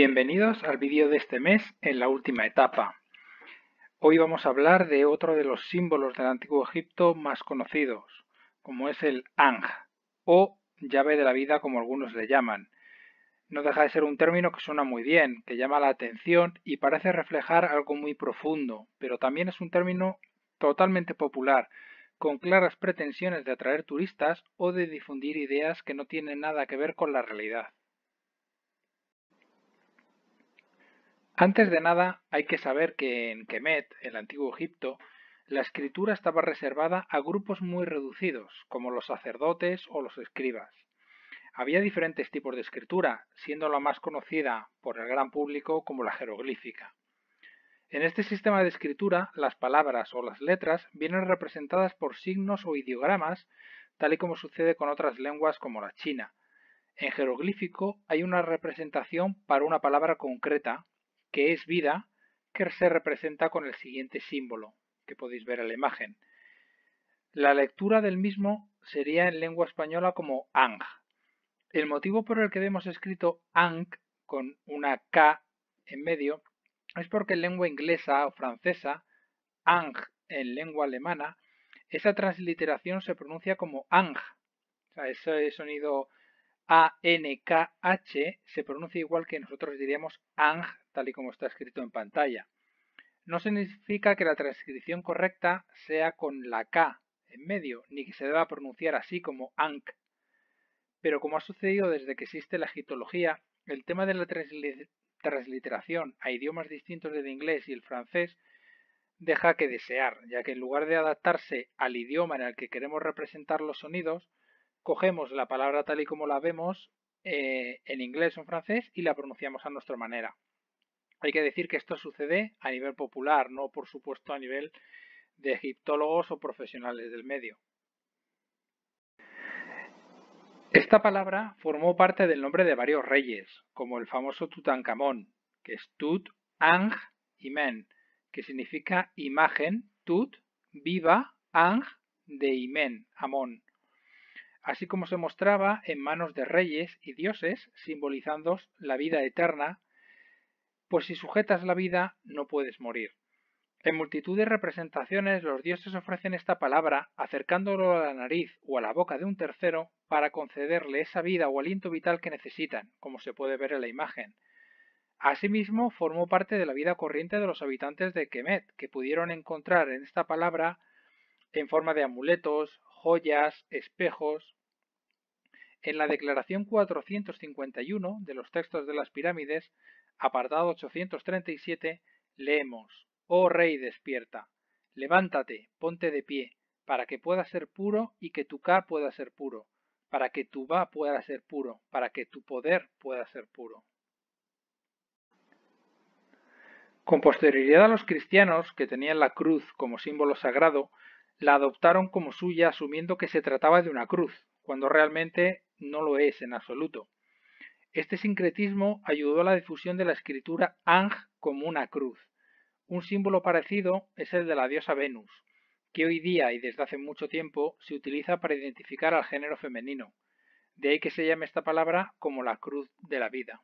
Bienvenidos al vídeo de este mes en la última etapa. Hoy vamos a hablar de otro de los símbolos del Antiguo Egipto más conocidos, como es el Ang, o llave de la vida como algunos le llaman. No deja de ser un término que suena muy bien, que llama la atención y parece reflejar algo muy profundo, pero también es un término totalmente popular, con claras pretensiones de atraer turistas o de difundir ideas que no tienen nada que ver con la realidad. Antes de nada, hay que saber que en Kemet, el antiguo Egipto, la escritura estaba reservada a grupos muy reducidos, como los sacerdotes o los escribas. Había diferentes tipos de escritura, siendo la más conocida por el gran público como la jeroglífica. En este sistema de escritura, las palabras o las letras vienen representadas por signos o ideogramas, tal y como sucede con otras lenguas como la china. En jeroglífico hay una representación para una palabra concreta que es vida, que se representa con el siguiente símbolo, que podéis ver en la imagen. La lectura del mismo sería en lengua española como ang. El motivo por el que vemos escrito ang con una K en medio es porque en lengua inglesa o francesa, ang en lengua alemana, esa transliteración se pronuncia como ang. O sea, ese sonido h se pronuncia igual que nosotros diríamos ang tal y como está escrito en pantalla. No significa que la transcripción correcta sea con la K en medio, ni que se deba pronunciar así como ANC. Pero como ha sucedido desde que existe la egiptología, el tema de la transliteración a idiomas distintos del inglés y el francés deja que desear, ya que en lugar de adaptarse al idioma en el que queremos representar los sonidos, cogemos la palabra tal y como la vemos eh, en inglés o en francés y la pronunciamos a nuestra manera. Hay que decir que esto sucede a nivel popular, no por supuesto a nivel de egiptólogos o profesionales del medio. Esta palabra formó parte del nombre de varios reyes, como el famoso Tutankamón, que es Tut, Ang imen que significa imagen, Tut, viva, Ang, de Imen, Amón, así como se mostraba en manos de reyes y dioses, simbolizando la vida eterna pues si sujetas la vida no puedes morir. En multitud de representaciones los dioses ofrecen esta palabra acercándolo a la nariz o a la boca de un tercero para concederle esa vida o aliento vital que necesitan, como se puede ver en la imagen. Asimismo, formó parte de la vida corriente de los habitantes de Kemet, que pudieron encontrar en esta palabra en forma de amuletos, joyas, espejos. En la Declaración 451 de los textos de las pirámides apartado 837, leemos, Oh rey despierta, levántate, ponte de pie, para que pueda ser puro y que tu Ka pueda ser puro, para que tu va pueda ser puro, para que tu poder pueda ser puro. Con posterioridad a los cristianos, que tenían la cruz como símbolo sagrado, la adoptaron como suya asumiendo que se trataba de una cruz, cuando realmente no lo es en absoluto. Este sincretismo ayudó a la difusión de la escritura Ang como una cruz. Un símbolo parecido es el de la diosa Venus, que hoy día y desde hace mucho tiempo se utiliza para identificar al género femenino. De ahí que se llame esta palabra como la cruz de la vida.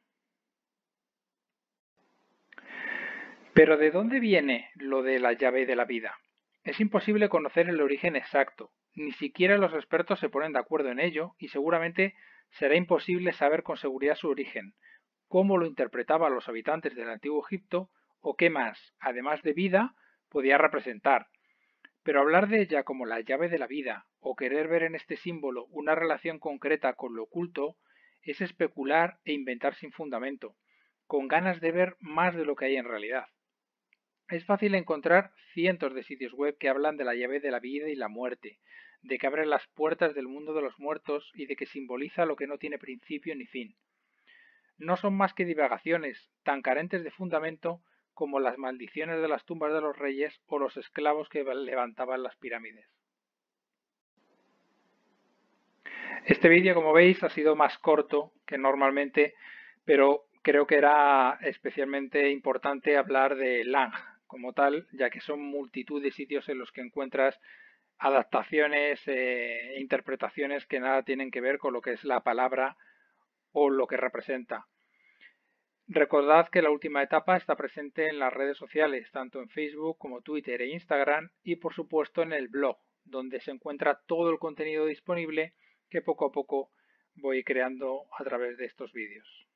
Pero ¿de dónde viene lo de la llave de la vida? Es imposible conocer el origen exacto, ni siquiera los expertos se ponen de acuerdo en ello y seguramente será imposible saber con seguridad su origen, cómo lo interpretaban los habitantes del antiguo Egipto o qué más, además de vida, podía representar. Pero hablar de ella como la llave de la vida o querer ver en este símbolo una relación concreta con lo oculto es especular e inventar sin fundamento, con ganas de ver más de lo que hay en realidad. Es fácil encontrar cientos de sitios web que hablan de la llave de la vida y la muerte, de que abre las puertas del mundo de los muertos y de que simboliza lo que no tiene principio ni fin. No son más que divagaciones, tan carentes de fundamento como las maldiciones de las tumbas de los reyes o los esclavos que levantaban las pirámides. Este vídeo, como veis, ha sido más corto que normalmente, pero creo que era especialmente importante hablar de Lange, como tal, ya que son multitud de sitios en los que encuentras adaptaciones e interpretaciones que nada tienen que ver con lo que es la palabra o lo que representa. Recordad que la última etapa está presente en las redes sociales, tanto en Facebook como Twitter e Instagram y por supuesto en el blog, donde se encuentra todo el contenido disponible que poco a poco voy creando a través de estos vídeos.